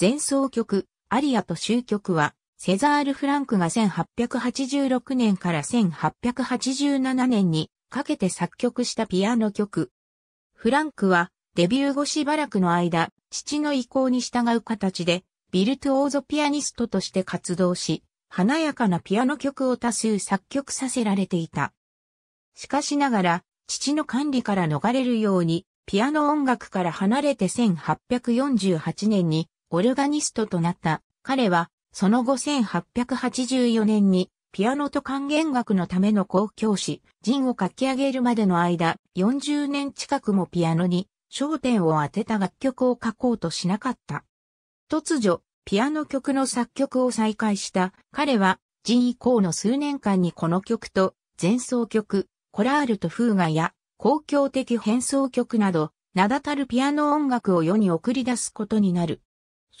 前奏曲、アリアと終曲は、セザール・フランクが1886年から1887年にかけて作曲したピアノ曲。フランクは、デビュー後しばらくの間、父の意向に従う形で、ビルトオーゾピアニストとして活動し、華やかなピアノ曲を多数作曲させられていた。しかしながら、父の管理から逃れるように、ピアノ音楽から離れて1848年にオルガニストとなった。彼は、その後1884年に、ピアノと管弦楽のための公教師、ジンを書き上げるまでの間、40年近くもピアノに焦点を当てた楽曲を書こうとしなかった。突如、ピアノ曲の作曲を再開した彼は、ジン以降の数年間にこの曲と、前奏曲、コラールとフーガや、公共的変奏曲など、名だたるピアノ音楽を世に送り出すことになる。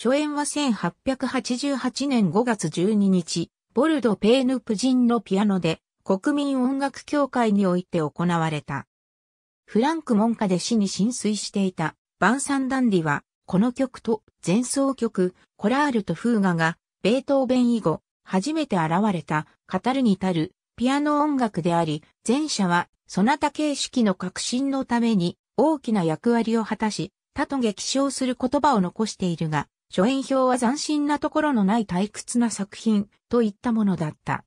初演は1888年5月12日、ボルド・ペーヌ・プジンのピアノで国民音楽協会において行われた。フランク門下で死に浸水していたバンサンダンディは、この曲と前奏曲、コラールとフーガが、ベートーベン以後、初めて現れた、語るに至る、ピアノ音楽であり、前者は、そなた形式の革新のために、大きな役割を果たし、他と激唱する言葉を残しているが、初演表は斬新なところのない退屈な作品といったものだった。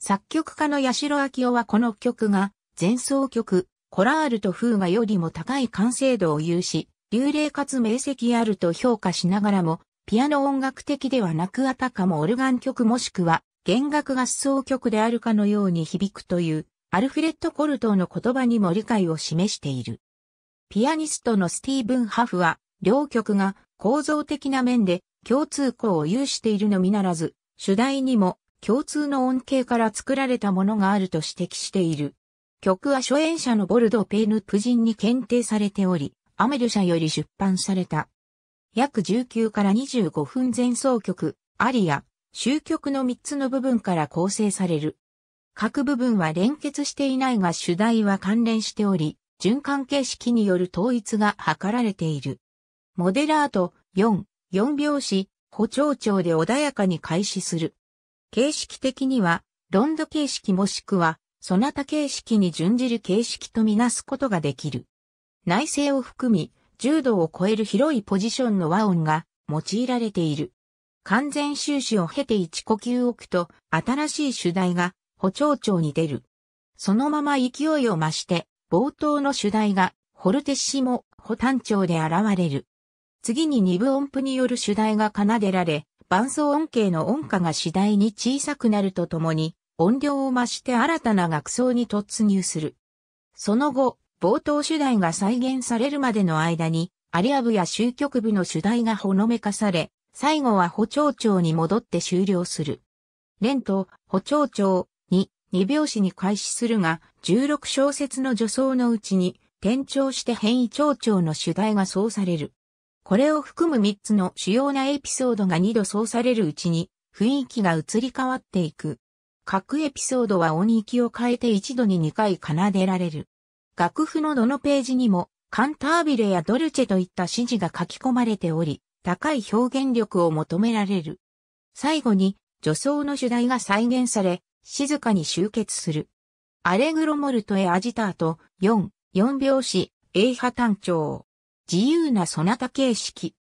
作曲家の八代明夫はこの曲が前奏曲、コラールとフーガよりも高い完成度を有し、流麗かつ明晰あると評価しながらも、ピアノ音楽的ではなくあたかもオルガン曲もしくは弦楽合奏曲であるかのように響くという、アルフレッド・コルトーの言葉にも理解を示している。ピアニストのスティーブン・ハフは、両曲が構造的な面で共通項を有しているのみならず、主題にも共通の恩恵から作られたものがあると指摘している。曲は初演者のボルド・ペーヌ・プジンに検定されており、アメル社より出版された。約19から25分前奏曲、アリア、終曲の3つの部分から構成される。各部分は連結していないが主題は関連しており、循環形式による統一が図られている。モデラート4、4拍子、補聴調で穏やかに開始する。形式的には、ロンド形式もしくは、そなた形式に準じる形式とみなすことができる。内声を含み、重度を超える広いポジションの和音が用いられている。完全終始を経て一呼吸置くと、新しい主題が補聴調に出る。そのまま勢いを増して、冒頭の主題が、ホルテッシモ、補単調で現れる。次に二部音符による主題が奏でられ、伴奏音形の音歌が次第に小さくなるとともに、音量を増して新たな楽奏に突入する。その後、冒頭主題が再現されるまでの間に、アリア部や終局部の主題がほのめかされ、最後は補聴調に戻って終了する。連と補聴調に2拍子に開始するが、16小節の助走のうちに、転調して変異長調の主題がそうされる。これを含む3つの主要なエピソードが2度そうされるうちに雰囲気が移り変わっていく。各エピソードは音域を変えて一度に2回奏でられる。楽譜のどのページにもカンタービレやドルチェといった指示が書き込まれており、高い表現力を求められる。最後に、女装の主題が再現され、静かに集結する。アレグロモルトへアジタート、4、4拍子、A 波単調。自由なソナタ形式。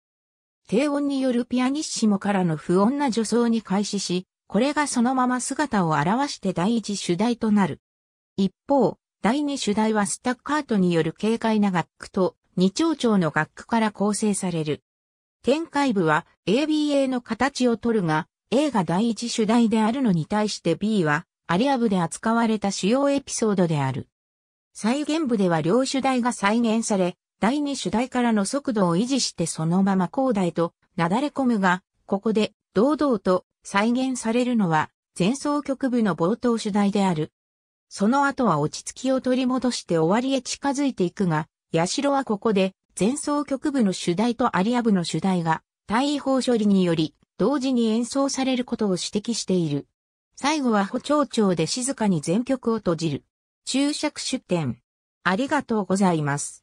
低音によるピアニッシモからの不穏な助走に開始し、これがそのまま姿を表して第一主題となる。一方、第二主題はスタッカートによる軽快な楽句と二丁調の楽句から構成される。展開部は ABA の形をとるが、A が第一主題であるのに対して B はアリア部で扱われた主要エピソードである。再現部では両主題が再現され、第2主題からの速度を維持してそのまま広大となだれ込むが、ここで堂々と再現されるのは前奏曲部の冒頭主題である。その後は落ち着きを取り戻して終わりへ近づいていくが、八代はここで前奏曲部の主題とアリア部の主題が大違法処理により同時に演奏されることを指摘している。最後は補聴調で静かに全曲を閉じる。注釈出典。ありがとうございます。